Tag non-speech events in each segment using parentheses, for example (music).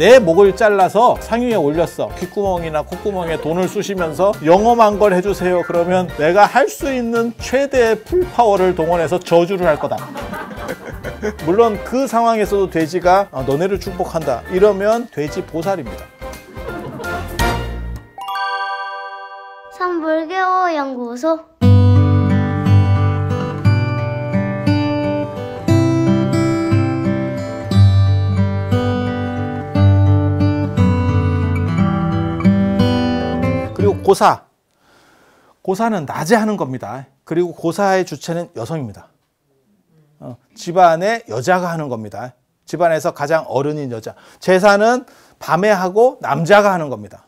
내 목을 잘라서 상위에 올렸어 귓구멍이나 콧구멍에 돈을 쑤시면서 영험한 걸 해주세요 그러면 내가 할 수 있는 최대의 풀파워를 동원해서 저주를 할 거다 (laughs) 물론 그 상황에서도 돼지가 아, 너네를 축복한다 이러면 돼지 보살입니다 참불개호 연구소 고사. 고사는 낮에 하는 겁니다. 그리고 고사의 주체는 여성입니다. 어, 집안에 여자가 하는 겁니다. 집안에서 가장 어른인 여자. 제사는 밤에 하고 남자가 하는 겁니다.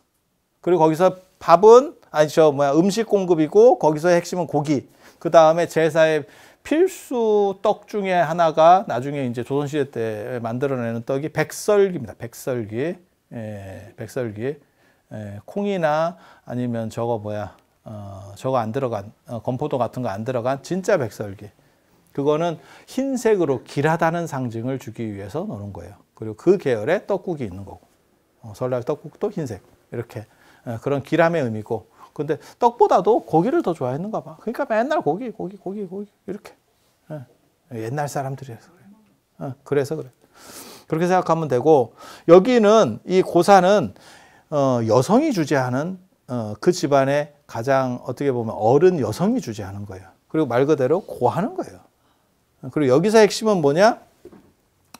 그리고 거기서 밥은 아니 저 뭐야 음식 공급이고 거기서 핵심은 고기. 그 다음에 제사의 필수 떡 중에 하나가 나중에 이제 조선시대 때 만들어내는 떡이 백설기입니다. 백설기. 예, 백설기. 예, 콩이나 아니면 저거 뭐야 어, 저거 안 들어간 어, 건포도 같은 거 안 들어간 진짜 백설기 그거는 흰색으로 길하다는 상징을 주기 위해서 넣는 거예요. 그리고 그 계열의 떡국이 있는 거고 어, 설날 떡국도 흰색 이렇게 예, 그런 길함의 의미고 근데 떡보다도 고기를 더 좋아했는가 봐. 그러니까 맨날 고기 고기 고기 고기 이렇게 예, 옛날 사람들이라서 그래. 어, 그래서 그래. 그렇게 생각하면 되고 여기는 이 고사는 어, 여성이 주재하는 어, 그 집안의 가장 어떻게 보면 어른 여성이 주재하는 거예요. 그리고 말 그대로 고하는 거예요. 그리고 여기서 핵심은 뭐냐?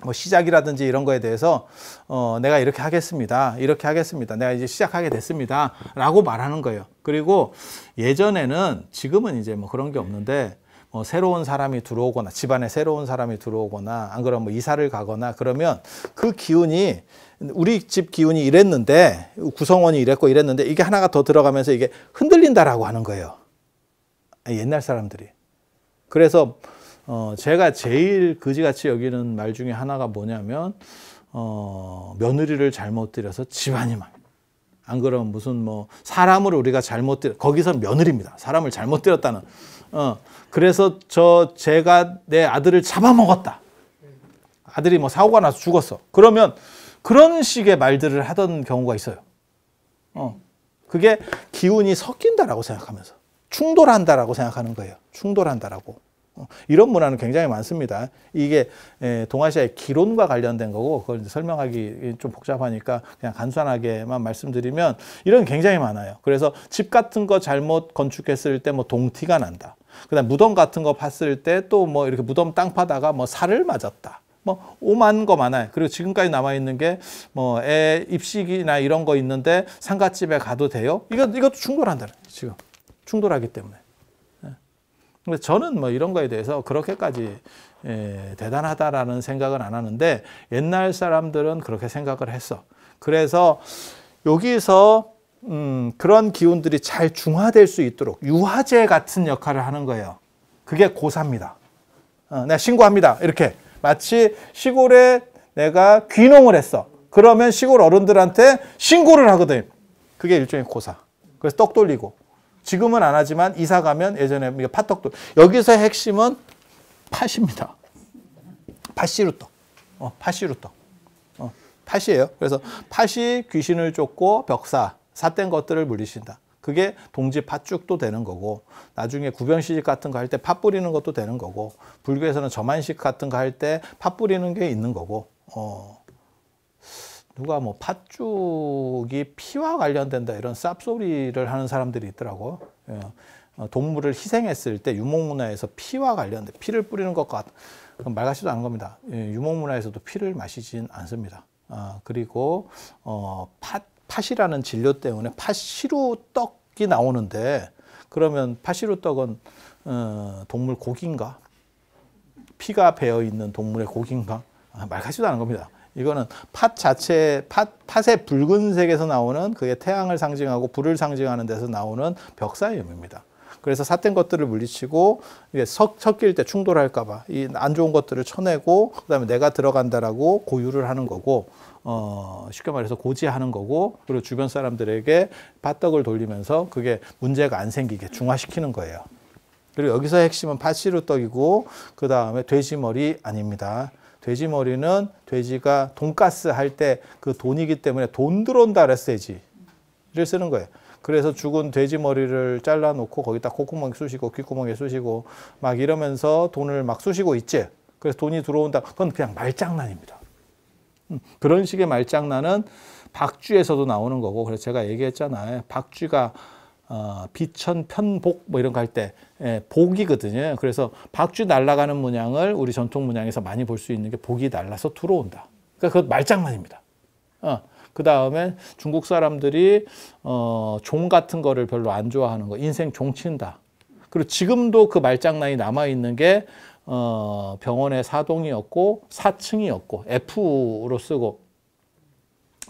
뭐 시작이라든지 이런 거에 대해서 어, 내가 이렇게 하겠습니다. 이렇게 하겠습니다. 내가 이제 시작하게 됐습니다. 라고 말하는 거예요. 그리고 예전에는 지금은 이제 뭐 그런 게 없는데 뭐 새로운 사람이 들어오거나 집안에 새로운 사람이 들어오거나 안 그러면 뭐 이사를 가거나 그러면 그 기운이 우리 집 기운이 이랬는데 구성원이 이랬고 이랬는데 이게 하나가 더 들어가면서 이게 흔들린다라고 하는 거예요. 옛날 사람들이. 그래서 어 제가 제일 그지같이 여기는 말 중에 하나가 뭐냐면 어 며느리를 잘못 들여서 집안이 막. 안 그러면 무슨 뭐 사람을 우리가 잘못 들 거기서 며느리입니다. 사람을 잘못 들였다는. 어 그래서 저 제가 내 아들을 잡아먹었다. 아들이 뭐 사고가 나서 죽었어. 그러면 그런 식의 말들을 하던 경우가 있어요. 어. 그게 기운이 섞인다라고 생각하면서 충돌한다라고 생각하는 거예요. 충돌한다라고. 어. 이런 문화는 굉장히 많습니다. 이게 에, 예, 동아시아의 기론과 관련된 거고 그걸 설명하기 좀 복잡하니까 그냥 간단하게만 말씀드리면 이런 굉장히 많아요. 그래서 집 같은 거 잘못 건축했을 때 뭐 동티가 난다. 그다음 무덤 같은 거 봤을 때 또 뭐 이렇게 무덤 땅 파다가 뭐 살을 맞았다. 뭐 오만 거 많아요. 그리고 지금까지 남아 있는 게뭐애 입식이나 이런 거 있는데 상가집에 가도 돼요? 이거 이것도 충돌한다. 지금 충돌하기 때문에. 예. 근데 저는 뭐 이런 거에 대해서 그렇게까지 예, 대단하다라는 생각은 안 하는데 옛날 사람들은 그렇게 생각을 했어. 그래서 여기서 음, 그런 기운들이 잘 중화될 수 있도록 유화제 같은 역할을 하는 거예요. 그게 고사입니다. 어, 내가 신고합니다. 이렇게 마치 시골에 내가 귀농을 했어. 그러면 시골 어른들한테 신고를 하거든. 그게 일종의 고사. 그래서 떡 돌리고. 지금은 안 하지만 이사 가면 예전에 팥떡도 여기서 핵심은 팥입니다. 팥시루떡. 어, 팥시루떡. 어, 팥이에요. 그래서 팥이 귀신을 쫓고 벽사, 사된 것들을 물리신다. 그게 동지 팥죽도 되는 거고 나중에 구변시식 같은 거 할 때 팥 뿌리는 것도 되는 거고 불교에서는 점안식 같은 거 할 때 팥 뿌리는 게 있는 거고 어 누가 뭐 팥죽이 피와 관련된다 이런 쌉소리를 하는 사람들이 있더라고 예. 어, 동물을 희생했을 때 유목문화에서 피와 관련된 피를 뿌리는 것과 말 같지도 않은 겁니다. 예, 유목문화에서도 피를 마시진 않습니다. 아, 그리고 어, 팥 팥이라는 진료 때문에 팥시루 떡이 나오는데 그러면 팥시루 떡은 어, 동물 고기인가? 피가 배어 있는 동물의 고기인가? 아, 말 같지도 않은 겁니다. 이거는 팥 자체 팥 팥의 붉은색에서 나오는 그게 태양을 상징하고 불을 상징하는 데서 나오는 벽사 염입니다. 그래서 삿된 것들을 물리치고 이게 섞, 섞일 때 충돌할까봐 이 안 좋은 것들을 쳐내고 그다음에 내가 들어간다라고 고유를 하는 거고 어, 쉽게 말해서 고지하는 거고 그리고 주변 사람들에게 팥떡을 돌리면서 그게 문제가 안 생기게 중화시키는 거예요. 그리고 여기서 핵심은 파시루 떡이고 그 다음에 돼지 머리 아닙니다. 돼지 머리는 돼지가 돈가스 할 때 그 돈이기 때문에 돈 들어온다 레세지를 쓰는 거예요. 그래서 죽은 돼지 머리를 잘라놓고 거기다 콧구멍에 쑤시고 귓구멍에 쑤시고 막 이러면서 돈을 막 쑤시고 있지. 그래서 돈이 들어온다. 그건 그냥 말장난입니다. 그런 식의 말장난은 박쥐에서도 나오는 거고 그래서 제가 얘기했잖아요. 박쥐가 어, 비천 편복 뭐 이런 거 할때 예, 복이거든요. 그래서 박쥐 날아가는 문양을 우리 전통 문양에서 많이 볼 수 있는 게 복이 날라서 들어온다. 그러니까 그것 말장난입니다. 어. 그 다음에 중국 사람들이 어, 종 같은 거를 별로 안 좋아하는 거 인생 종 친다. 그리고 지금도 그 말장난이 남아 있는 게 어, 병원의 사동이었고 4층이었고 F로 쓰고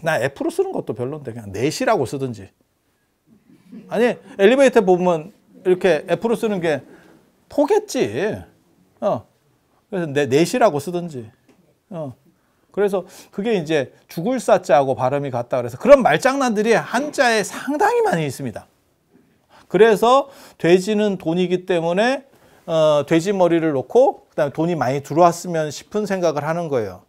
나 F로 쓰는 것도 별론데 그냥 넷이라고 쓰든지 아니 엘리베이터 보면 이렇게 F로 쓰는 게 포겠지 어 그래서 내 넷이라고 쓰든지 어 그래서 그게 이제 죽을 사자하고 발음이 같다 그래서 그런 말장난들이 한자에 상당히 많이 있습니다 그래서 돼지는 돈이기 때문에 어, 돼지 머리를 놓고 그다음에 돈이 많이 들어왔으면 싶은 생각을 하는 거예요.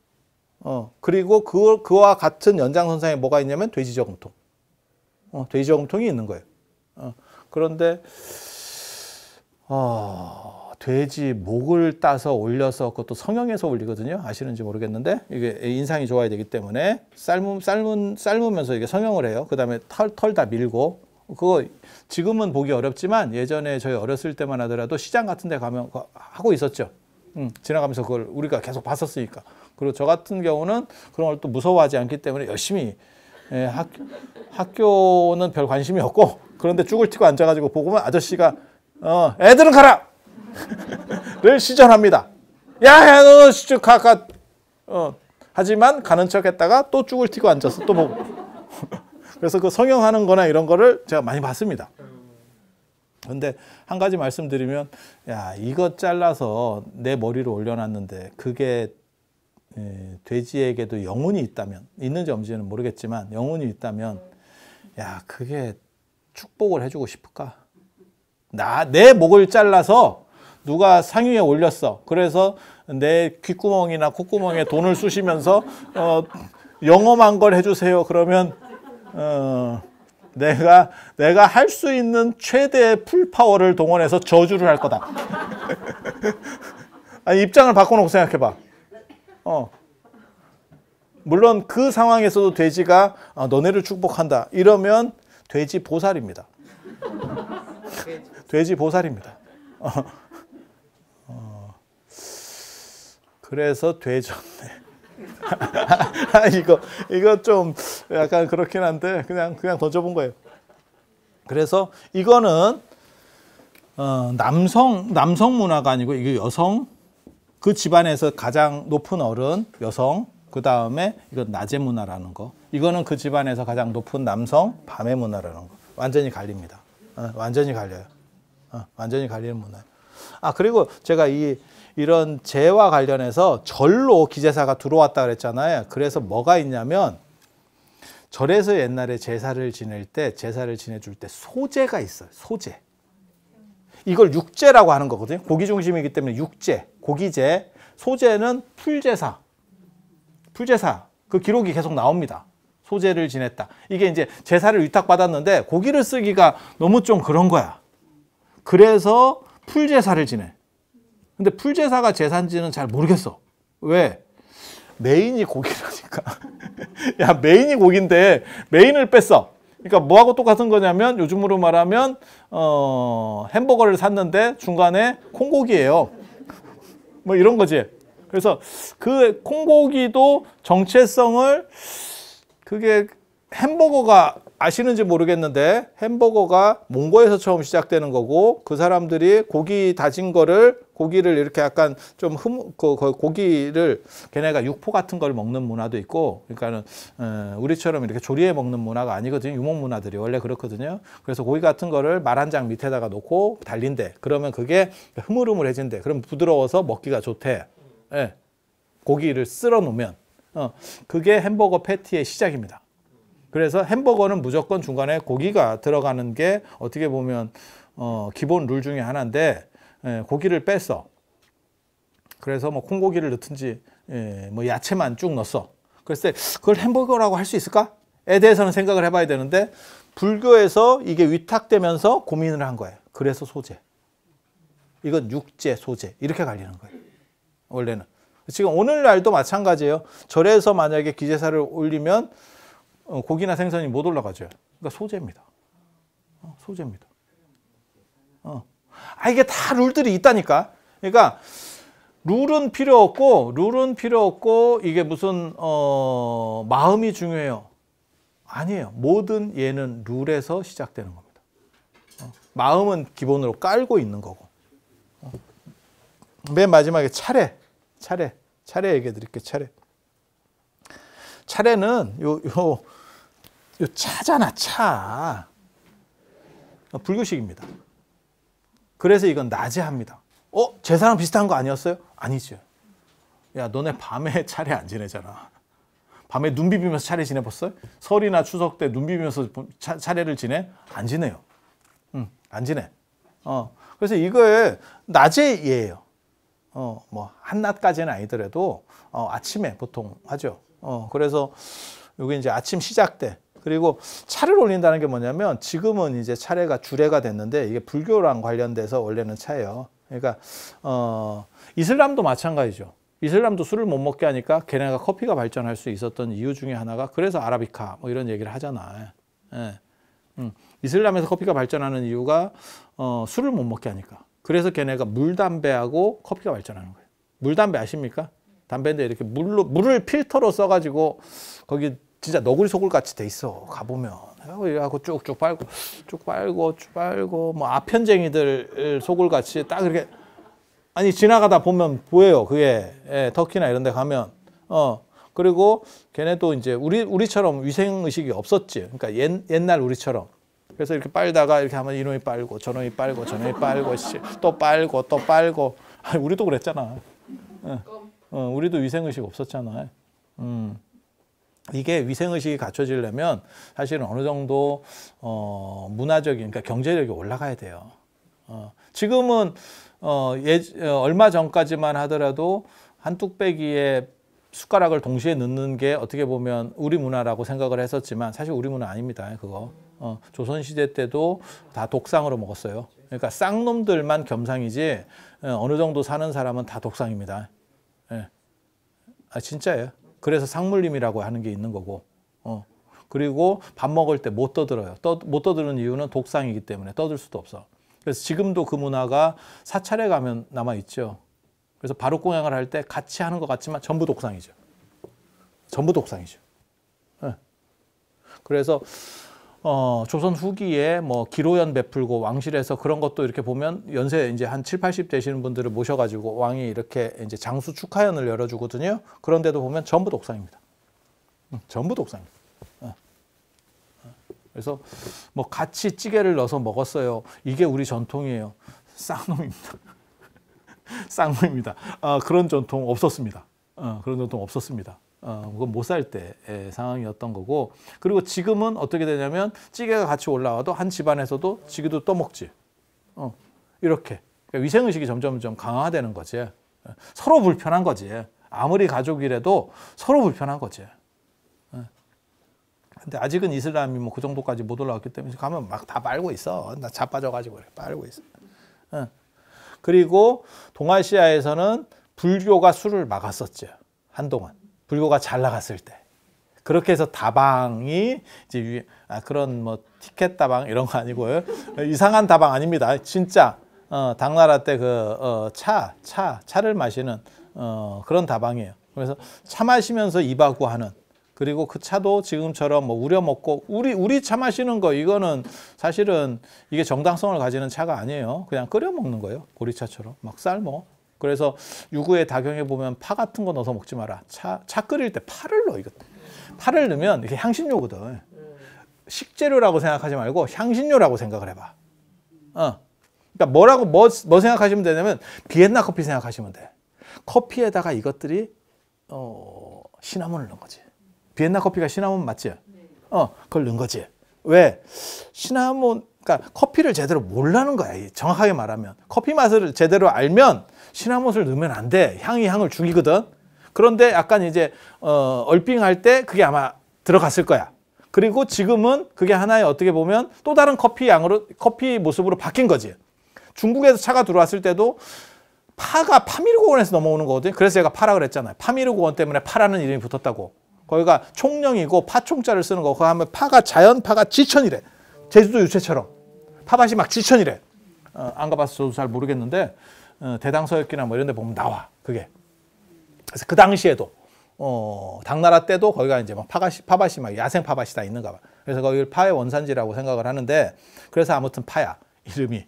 어, 그리고 그, 그와 같은 연장선상에 뭐가 있냐면 돼지 저금통. 어, 돼지 저금통이 있는 거예요. 어, 그런데 어, 돼지 목을 따서 올려서 그것도 성형해서 올리거든요. 아시는지 모르겠는데 이게 인상이 좋아야 되기 때문에 삶삶 삶으면서 이게 성형을 해요. 그다음에 털 털 다 밀고 그거 지금은 보기 어렵지만 예전에 저희 어렸을 때만 하더라도 시장 같은 데 가면 하고 있었죠. 음, 지나가면서 그걸 우리가 계속 봤었으니까. 그리고 저 같은 경우는 그런 걸 또 무서워하지 않기 때문에 열심히 예, 학, 학교는 별 관심이 없고 그런데 죽을 튀고 앉아가지고 보고 보면 아저씨가 어, 애들은 가라! (laughs) 를 시전합니다. 야, 야, 너, 가, 가. 어. 하지만 가는 척 했다가 또 죽을 튀고 앉아서 또 보고. 그래서 그 성형하는 거나 이런 거를 제가 많이 봤습니다. 근데 한 가지 말씀드리면 야 이거 잘라서 내 머리를 올려놨는데 그게 예, 돼지에게도 영혼이 있다면 있는지 없는지는 모르겠지만 영혼이 있다면 야 그게 축복을 해주고 싶을까? 나 내 목을 잘라서 누가 상위에 올렸어. 그래서 내 귓구멍이나 콧구멍에 돈을 쑤시면서 어, 영험한 걸 해주세요. 그러면 어, 내가 내가 할 수 있는 최대의 풀파워를 동원해서 저주를 할 거다. (laughs) 아니, 입장을 바꿔놓고 생각해봐. 어. 물론 그 상황에서도 돼지가 아, 너네를 축복한다. 이러면 돼지 보살입니다. (laughs) 돼지 보살입니다. 어. 어. 그래서 돼졌네. (laughs) 이거 이거 좀 약간 그렇긴 한데 그냥 그냥 던져본 거예요. 그래서 이거는 어, 남성 남성 문화가 아니고 이게 여성 그 집안에서 가장 높은 어른 여성 그 다음에 이건 낮의 문화라는 거 이거는 그 집안에서 가장 높은 남성 밤의 문화라는 거 완전히 갈립니다. 어, 완전히 갈려요. 어, 완전히 갈리는 문화. 아 그리고 제가 이 이런 재와 관련해서 절로 기재사가 들어왔다 그랬잖아요. 그래서 뭐가 있냐면 절에서 옛날에 제사를 지낼 때 제사를 지내줄 때 소재가 있어요. 소재. 이걸 육제라고 하는 거거든요. 고기 중심이기 때문에 육제고기제 소재는 풀제사. 풀제사. 그 기록이 계속 나옵니다. 소재를 지냈다. 이게 이제 제사를 위탁받았는데 고기를 쓰기가 너무 좀 그런 거야. 그래서 풀제사를 지내. 근데 풀제사가 제사인지는 잘 모르겠어. 왜? 메인이 고기라니까. (laughs) 야, 메인이 고기인데 메인을 뺐어. 그러니까 뭐하고 똑같은 거냐면 요즘으로 말하면 어, 햄버거를 샀는데 중간에 콩고기예요. (laughs) 뭐 이런 거지. 그래서 그 콩고기도 정체성을 그게 햄버거가 아시는지 모르겠는데 햄버거가 몽고에서 처음 시작되는 거고 그 사람들이 고기 다진 거를 고기를 이렇게 약간 좀 흠, 그, 그 고기를 걔네가 육포 같은 걸 먹는 문화도 있고 그러니까는 음, 우리처럼 이렇게 조리해 먹는 문화가 아니거든요. 유목 문화들이 원래 그렇거든요. 그래서 고기 같은 거를 말 한 장 밑에다가 놓고 달린대. 그러면 그게 흐물흐물해진대. 그럼 부드러워서 먹기가 좋대. 예. 고기를 쓸어 놓으면 어, 그게 햄버거 패티의 시작입니다. 그래서 햄버거는 무조건 중간에 고기가 들어가는 게 어떻게 보면 어, 기본 룰 중에 하나인데 예, 고기를 뺐어. 그래서 뭐 콩고기를 넣든지 예, 뭐 야채만 쭉 넣었어. 그랬을 때 그걸 햄버거라고 할 수 있을까?에 대해서는 생각을 해봐야 되는데 불교에서 이게 위탁되면서 고민을 한 거예요. 그래서 소재. 이건 육재, 소재 이렇게 갈리는 거예요. 원래는. 지금 오늘날도 마찬가지예요. 절에서 만약에 기제사를 올리면 어, 고기나 생선이 못 올라가죠. 그러니까 소재입니다. 어, 소재입니다. 어. 아, 이게 다 룰들이 있다니까. 그러니까 룰은 필요 없고 룰은 필요 없고 이게 무슨 어, 마음이 중요해요. 아니에요. 모든 예는 룰에서 시작되는 겁니다. 어, 마음은 기본으로 깔고 있는 거고. 어. 맨 마지막에 차례, 차례, 차례 얘기해 드릴게요. 차례. 차례는 요, 요, 요 차잖아, 차. 불교식입니다. 그래서 이건 낮에 합니다. 어? 제 사람 비슷한 거 아니었어요? 아니죠. 야 너네 밤에 (laughs) 차례 안 지내잖아. 밤에 눈 비비면서 차례 지내봤어요? 설이나 추석 때 눈 비비면서 차, 례를 지내? 안 지내요. 응, 안 지내. 어, 그래서 이거에 낮에 예예요. 어, 뭐 한낮까지는 아니더라도 어, 아침에 보통 하죠. 어, 그래서 여기 이제 아침 시작 때 그리고 차를 올린다는 게 뭐냐면 지금은 이제 차례가 주례가 됐는데 이게 불교랑 관련돼서 원래는 차예요. 그러니까 어 이슬람도 마찬가지죠. 이슬람도 술을 못 먹게 하니까 걔네가 커피가 발전할 수 있었던 이유 중에 하나가 그래서 아라비카 뭐 이런 얘기를 하잖아. 예. 음. 이슬람에서 커피가 발전하는 이유가 어, 술을 못 먹게 하니까. 그래서 걔네가 물 담배하고 커피가 발전하는 거예요. 물 담배 아십니까? 담배인데 이렇게 물로 물을 필터로 써가지고 거기 진짜 너구리 소굴 같이 돼 있어 가보면 어, 하고 쭉쭉 빨고 쭉 빨고 쭉 빨고 뭐 아편쟁이들 소굴 같이 딱 이렇게 아니 지나가다 보면 보여요 그게 예, 터키나 이런 데 가면 어 그리고 걔네도 이제 우리 우리처럼 위생 의식이 없었지 그러니까 옛, 옛날 우리처럼 그래서 이렇게 빨다가 이렇게 하면 이놈이 빨고 저놈이 빨고 저놈이 빨고 또 빨고 또 빨고 아니, 우리도 그랬잖아 어, 어 우리도 위생 의식 없었잖아 음. 이게 위생의식이 갖춰지려면 사실은 어느 정도 어, 문화적인, 그러니까 경제력이 올라가야 돼요. 어, 지금은 어, 예, 어, 얼마 전까지만 하더라도 한 뚝배기에 숟가락을 동시에 넣는 게 어떻게 보면 우리 문화라고 생각을 했었지만 사실 우리 문화 아닙니다. 그거. 어, 조선시대 때도 다 독상으로 먹었어요. 그러니까 쌍놈들만 겸상이지 예, 어느 정도 사는 사람은 다 독상입니다. 예. 아, 진짜예요. 그래서 상물림이라고 하는 게 있는 거고. 어. 그리고 밥 먹을 때 못 떠들어요. 떠, 못 떠드는 이유는 독상이기 때문에 떠들 수도 없어. 그래서 지금도 그 문화가 사찰에 가면 남아 있죠. 그래서 바로 공양을 할 때 같이 하는 것 같지만 전부 독상이죠. 전부 독상이죠. 네. 그래서 어, 조선 후기에 뭐 기로연 베풀고 왕실에서 그런 것도 이렇게 보면 연세 이제 한 7, 80 되시는 분들을 모셔가지고 왕이 이렇게 이제 장수 축하연을 열어주거든요. 그런데도 보면 전부 독상입니다. 응, 전부 독상입니다. 어. 그래서 뭐 같이 찌개를 넣어서 먹었어요. 이게 우리 전통이에요. 쌍놈입니다. (laughs) 쌍놈입니다. 아, 그런 전통 없었습니다. 어, 그런 전통 없었습니다. 어, 못살때 예, 상황이었던 거고 그리고 지금은 어떻게 되냐면 찌개가 같이 올라와도 한 집안에서도 지기도 떠먹지 어, 이렇게 그러니까 위생의식이 점점 강화되는 거지 예, 서로 불편한 거지 예, 아무리 가족이라도 서로 불편한 거지 근데 아직은 이슬람이 뭐 그 정도까지 못 올라왔기 때문에 가면 막 다 빨고 있어 나 자빠져가지고 그래 빨고 있어 어. 그리고 동아시아에서는 불교가 술을 막았었지 한동안 불교가 잘 나갔을 때. 그렇게 해서 다방이 이제 아, 그런 뭐 티켓 다방 이런 거 아니고요. (laughs) 이상한 다방 아닙니다. 진짜 어, 당나라 때 그 차차 어, 차, 차를 마시는 어, 그런 다방이에요. 그래서 차 마시면서 이바구 하는 그리고 그 차도 지금처럼 뭐 우려 먹고 우리 우리 차 마시는 거 이거는 사실은 이게 정당성을 가지는 차가 아니에요. 그냥 끓여 먹는 거예요. 고리차처럼막 삶어 그래서 유구의 다경에 보면 파 같은 거 넣어서 먹지 마라. 차, 차 끓일 때 파를 넣어, 이거. 파를 넣으면 이게 향신료거든. 식재료라고 생각하지 말고 향신료라고 생각을 해봐. 어. 그러니까 뭐라고, 뭐, 뭐 생각하시면 되냐면 비엔나 커피 생각하시면 돼. 커피에다가 이것들이, 어, 시나몬을 넣은 거지. 비엔나 커피가 시나몬 맞지? 어, 그걸 넣은 거지. 왜? 시나몬, 그러니까 커피를 제대로 몰라는 거야. 정확하게 말하면 커피 맛을 제대로 알면 시나몬을 넣으면 안 돼. 향이 향을 죽이거든. 그런데 약간 이제 어, 얼핑할때 그게 아마 들어갔을 거야. 그리고 지금은 그게 하나의 어떻게 보면 또 다른 커피 양으로 커피 모습으로 바뀐 거지. 중국에서 차가 들어왔을 때도 파가 파미르고원에서 넘어오는 거거든요. 그래서 얘가 파라 그랬잖아요. 파미르고원 때문에 파라는 이름이 붙었다고. 거기가 총령이고 파총자를 쓰는 거고 하면 파가 자연파가 지천이래. 제주도 유채처럼 파밭이 막 지천이래. 어, 안 가봐서 도잘 모르겠는데 어, 대당서역기나 뭐 이런 데 보면 나와 그게. 그래서 그 당시에도 어, 당나라 때도 거기가 이제 막 파가시, 파밭이 막 야생 파밭이 다 있는가 봐. 그래서 거기를 파의 원산지라고 생각을 하는데 그래서 아무튼 파야 이름이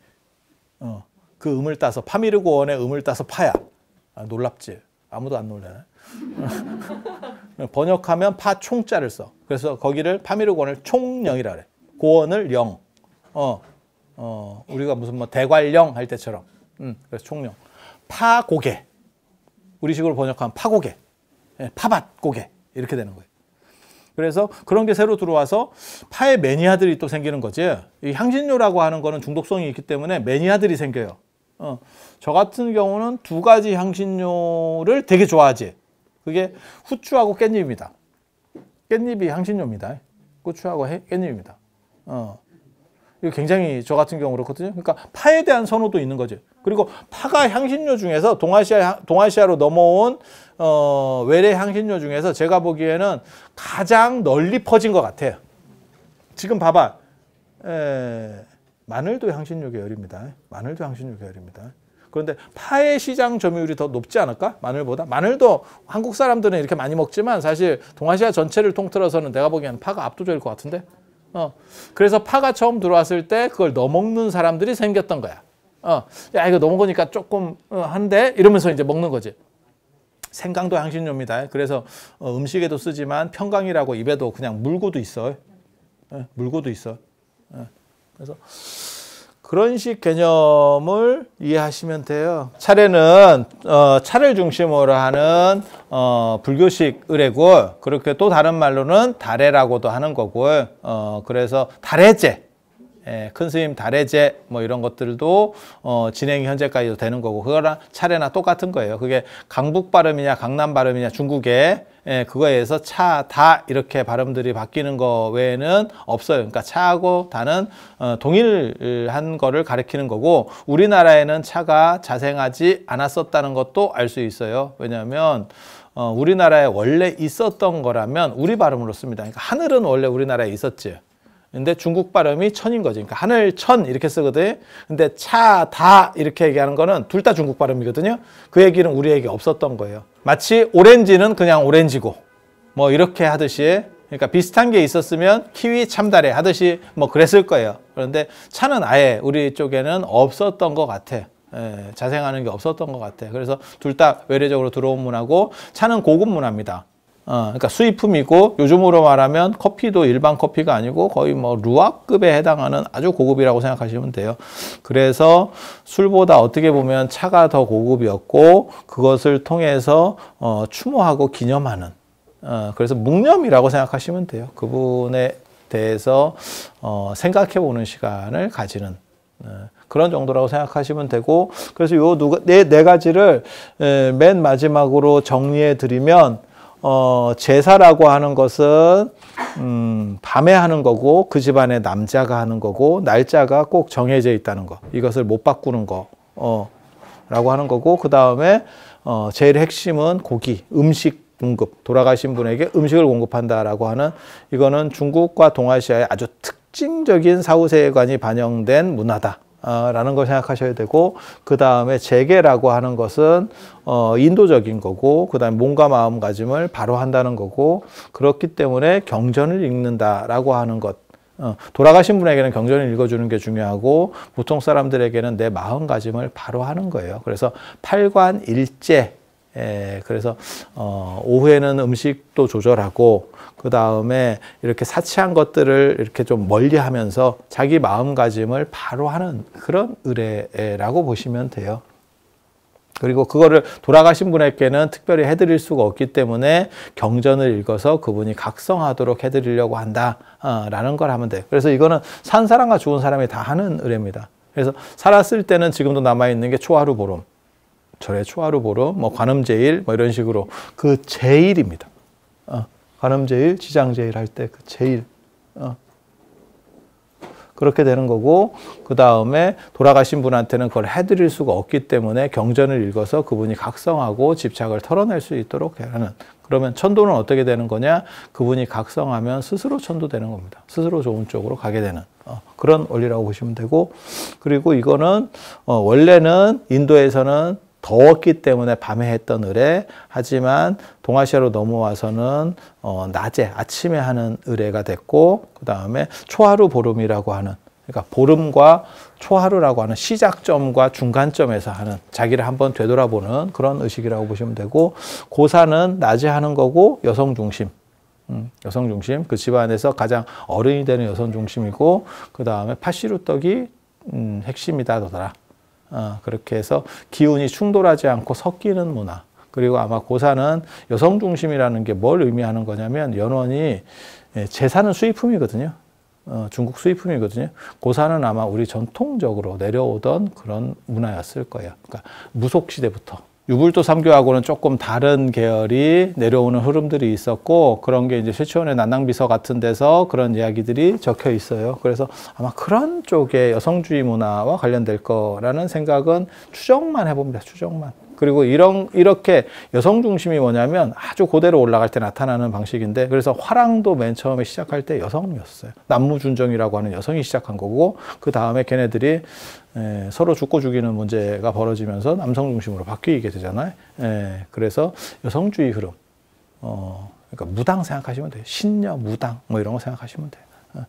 어, 그 음을 따서 파미르고원의 음을 따서 파야. 아, 놀랍지. 아무도 안놀래 (laughs) 번역하면 파총자를 써. 그래서 거기를 파미르고원을 총령이라 그래. 고원을 영. 어, 어, 우리가 무슨 뭐 대관령 할 때처럼. 음, 그래서 총령. 파고개. 우리식으로 번역하면 파고개. 예, 파밭고개. 이렇게 되는 거예요. 그래서 그런 게 새로 들어와서 파의 매니아들이 또 생기는 거지. 이 향신료라고 하는 거는 중독성이 있기 때문에 매니아들이 생겨요. 어, 저 같은 경우는 두 가지 향신료를 되게 좋아하지. 그게 후추하고 깻잎입니다. 깻잎이 향신료입니다. 후추하고 깻잎입니다. 어. 이거 굉장히 저 같은 경우 그렇거든요. 그러니까 파에 대한 선호도 있는 거죠. 그리고 파가 향신료 중에서 동아시아 동아시아로 넘어온 어, 외래 향신료 중에서 제가 보기에는 가장 널리 퍼진 것 같아요. 지금 봐봐. 에, 마늘도 향신료 계열입니다. 마늘도 향신료 계열입니다. 그런데 파의 시장 점유율이 더 높지 않을까? 마늘보다? 마늘도 한국 사람들은 이렇게 많이 먹지만 사실 동아시아 전체를 통틀어서는 내가 보기에는 파가 압도적일 것 같은데? 어, 그래서 파가 처음 들어왔을 때 그걸 넣먹는 사람들이 생겼던 거야. 어, 야 이거 넣어먹니까 조금 어, 한데 이러면서 이제 먹는 거지. 생강도 향신료입니다. 그래서 어, 음식에도 쓰지만 평강이라고 입에도 그냥 물고도 있어. 예, 물고도 있어. 예, 그래서 그런 식 개념을 이해하시면 돼요. 차례는 어, 차를 중심으로 하는 어, 불교식 의뢰고 그렇게 또 다른 말로는 다례라고도 하는 거고 어, 그래서 다례제 예, 큰 스님 다례제 뭐 이런 것들도 어, 진행 현재까지도 되는 거고 그거랑 차례나 똑같은 거예요. 그게 강북 발음이냐 강남 발음이냐 중국의 예, 그거에 의해서 차, 다 이렇게 발음들이 바뀌는 거 외에는 없어요. 그러니까 차하고 다는 어, 동일한 거를 가리키는 거고 우리나라에는 차가 자생하지 않았었다는 것도 알 수 있어요. 왜냐하면 어, 우리나라에 원래 있었던 거라면 우리 발음으로 씁니다. 그러니까 하늘은 원래 우리나라에 있었지. 근데 중국 발음이 천인 거죠. 그러니까 하늘 천 이렇게 쓰거든. 근데 차다 이렇게 얘기하는 거는 둘 다 중국 발음이거든요. 그 얘기는 우리에게 없었던 거예요. 마치 오렌지는 그냥 오렌지고 뭐 이렇게 하듯이 그러니까 비슷한 게 있었으면 키위 참다래 하듯이 뭐 그랬을 거예요. 그런데 차는 아예 우리 쪽에는 없었던 것 같아. 예, 자생하는 게 없었던 것 같아. 그래서 둘 다 외래적으로 들어온 문화고 차는 고급 문화입니다. 어, 그러니까 수입품이고 요즘으로 말하면 커피도 일반 커피가 아니고 거의 뭐 루아급에 해당하는 아주 고급이라고 생각하시면 돼요. 그래서 술보다 어떻게 보면 차가 더 고급이었고 그것을 통해서 어, 추모하고 기념하는 어, 그래서 묵념이라고 생각하시면 돼요. 그분에 대해서 어, 생각해 보는 시간을 가지는 어, 그런 정도라고 생각하시면 되고 그래서 요 네, 네 가지를 맨 마지막으로 정리해 드리면 어, 제사라고 하는 것은 음, 밤에 하는 거고 그 집안의 남자가 하는 거고 날짜가 꼭 정해져 있다는 거 이것을 못 바꾸는 거 어, 라고 하는 거고 그 다음에 어, 제일 핵심은 고기 음식 공급 돌아가신 분에게 음식을 공급한다라고 하는 이거는 중국과 동아시아의 아주 특징적인 사후세계관이 반영된 문화다. 어, 라는 걸 생각하셔야 되고 그 다음에 재개라고 하는 것은 어, 인도적인 거고 그 다음에 몸과 마음가짐을 바로 한다는 거고 그렇기 때문에 경전을 읽는다라고 하는 것 어, 돌아가신 분에게는 경전을 읽어주는 게 중요하고 보통 사람들에게는 내 마음가짐을 바로 하는 거예요. 그래서 팔관일제 예, 그래서 어, 오후에는 음식도 조절하고 그 다음에 이렇게 사치한 것들을 이렇게 좀 멀리하면서 자기 마음가짐을 바로 하는 그런 의뢰라고 보시면 돼요. 그리고 그거를 돌아가신 분에게는 특별히 해드릴 수가 없기 때문에 경전을 읽어서 그분이 각성하도록 해드리려고 한다라는 어, 걸 하면 돼요. 그래서 이거는 산 사람과 죽은 사람이 다 하는 의뢰입니다. 그래서 살았을 때는 지금도 남아있는 게 초하루 보름. 절의 초하루 보름뭐 관음제일 뭐 이런 식으로 그 제일입니다. 어, 관음제일, 지장제일 할 때 그 제일. 어. 그렇게 되는 거고 그 다음에 돌아가신 분한테는 그걸 해드릴 수가 없기 때문에 경전을 읽어서 그분이 각성하고 집착을 털어낼 수 있도록 하는 그러면 천도는 어떻게 되는 거냐 그분이 각성하면 스스로 천도되는 겁니다 스스로 좋은 쪽으로 가게 되는 어, 그런 원리라고 보시면 되고 그리고 이거는 어, 원래는 인도에서는 더웠기 때문에 밤에 했던 의뢰, 하지만 동아시아로 넘어와서는 어, 낮에, 아침에 하는 의뢰가 됐고, 그 다음에 초하루 보름이라고 하는, 그러니까 보름과 초하루라고 하는 시작점과 중간점에서 하는 자기를 한번 되돌아보는 그런 의식이라고 보시면 되고, 고사는 낮에 하는 거고, 여성 중심, 음, 여성 중심, 그 집안에서 가장 어른이 되는 여성 중심이고, 그 다음에 파시루 떡이 음, 핵심이다, 더더라. 어, 그렇게 해서 기운이 충돌하지 않고 섞이는 문화. 그리고 아마 고사는 여성 중심이라는 게 뭘 의미하는 거냐면 연원이 예, 재산은 수입품이거든요. 어, 중국 수입품이거든요. 고사는 아마 우리 전통적으로 내려오던 그런 문화였을 거예요. 그러니까 무속 시대부터 유불도 삼교하고는 조금 다른 계열이 내려오는 흐름들이 있었고 그런 게 이제 최치원의 난낭비서 같은 데서 그런 이야기들이 적혀 있어요. 그래서 아마 그런 쪽의 여성주의 문화와 관련될 거라는 생각은 추정만 해봅니다. 추정만. 그리고 이런 이렇게 여성 중심이 뭐냐면 아주 고대로 올라갈 때 나타나는 방식인데 그래서 화랑도 맨 처음에 시작할 때 여성이었어요. 남무준정이라고 하는 여성이 시작한 거고 그 다음에 걔네들이 에, 서로 죽고 죽이는 문제가 벌어지면서 남성 중심으로 바뀌게 되잖아요. 에, 그래서 여성주의 흐름, 어, 그러니까 무당 생각하시면 돼요. 신녀, 무당 뭐 이런 거 생각하시면 돼요. 어.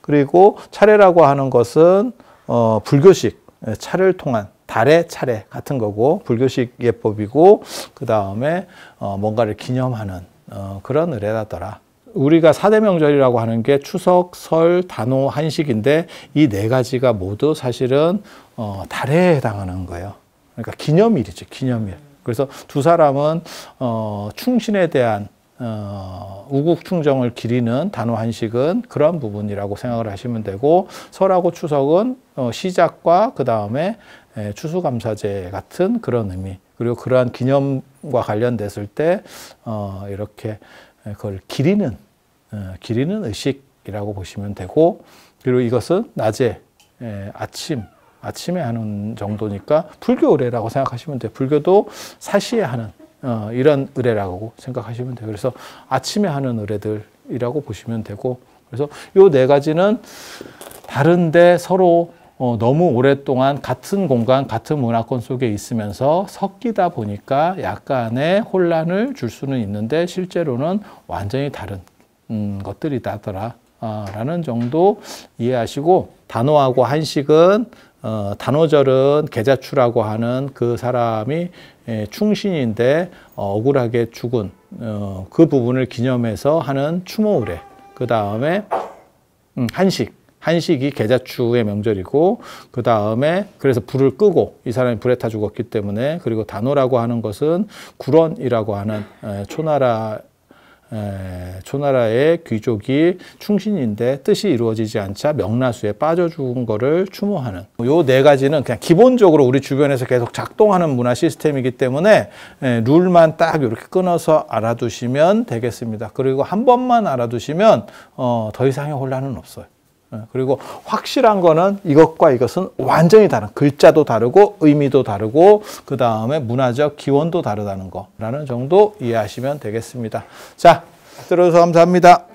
그리고 차례라고 하는 것은 어, 불교식 차례를 통한 달의 차례 같은 거고 불교식 예법이고 그 다음에 어 뭔가를 기념하는 어 그런 의례라더라. 우리가 사대 명절이라고 하는 게 추석, 설, 단오, 한식인데 이 네 가지가 모두 사실은 어 달에 해당하는 거예요. 그러니까 기념일이죠 기념일. 그래서 두 사람은 어 충신에 대한 어, 우국충정을 기리는 단호 한식은 그런 부분이라고 생각을 하시면 되고 설하고 추석은 어, 시작과 그 다음에 예, 추수감사제 같은 그런 의미 그리고 그러한 기념과 관련됐을 때 어, 이렇게 그걸 기리는 어, 기리는 의식이라고 보시면 되고 그리고 이것은 낮에 에, 예, 아침 아침에 하는 정도니까 불교 의례라고 생각하시면 돼요. 불교도 사시에 하는 어, 이런 의례라고 생각하시면 돼요. 그래서 아침에 하는 의례들이라고 보시면 되고 그래서 요네 가지는 다른데 서로 어, 너무 오랫동안 같은 공간, 같은 문화권 속에 있으면서 섞이다 보니까 약간의 혼란을 줄 수는 있는데 실제로는 완전히 다른 음, 것들이다더라. 아, 라는 정도 이해하시고 단어하고 한식은 어, 단오절은 계자추라고 하는 그 사람이 예, 충신인데 어, 억울하게 죽은 어, 그 부분을 기념해서 하는 추모의례 그 다음에 음, 한식 한식이 계좌추의 명절이고 그 다음에 그래서 불을 끄고 이 사람이 불에 타 죽었기 때문에 그리고 단오라고 하는 것은 구런이라고 하는 초나라 초나라의 귀족이 충신인데 뜻이 이루어지지 않자 명나수에 빠져 죽은 거를 추모하는 요 네 가지는 그냥 기본적으로 우리 주변에서 계속 작동하는 문화 시스템이기 때문에 에, 룰만 딱 이렇게 끊어서 알아두시면 되겠습니다. 그리고 한 번만 알아두시면 어, 더 이상의 혼란은 없어요. 예, 그리고 확실한 거는 이것과 이것은 완전히 다른 글자도 다르고 의미도 다르고 그 다음에 문화적 기원도 다르다는 거라는 정도 이해하시면 되겠습니다. 자 들어서 감사합니다.